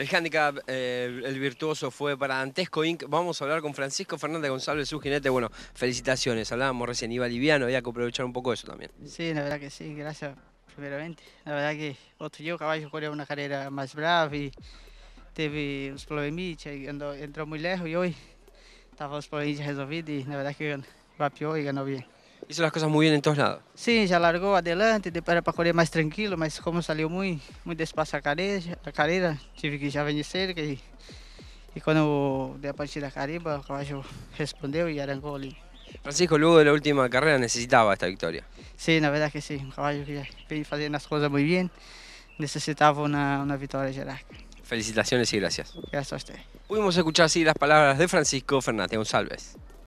El handicap, eh, el virtuoso fue para Antesco Inc. Vamos a hablar con Francisco Fernández González, su jinete. Bueno, felicitaciones. Hablábamos recién, iba liviano, había que aprovechar un poco eso también. Sí, la verdad que sí, gracias primeramente. La verdad que otro yo caballo corría una carrera más brava y teve os problemas y entró muy lejos y hoy estaba los problemas y la verdad que rápido y ganó bien. Hizo las cosas muy bien en todos lados. Sí, ya largó adelante, era para correr más tranquilo, pero como salió muy, muy despacio la carrera, a carrera que ya venir cerca y, cuando de a partir la el caballo respondió y arrancó Francisco, luego de la última carrera necesitaba esta victoria. Sí, la verdad que sí, un caballo que venía haciendo las cosas muy bien, necesitaba una, una victoria geral. Felicitaciones y gracias. Gracias a usted. Pudimos escuchar así las palabras de Francisco Fernández González.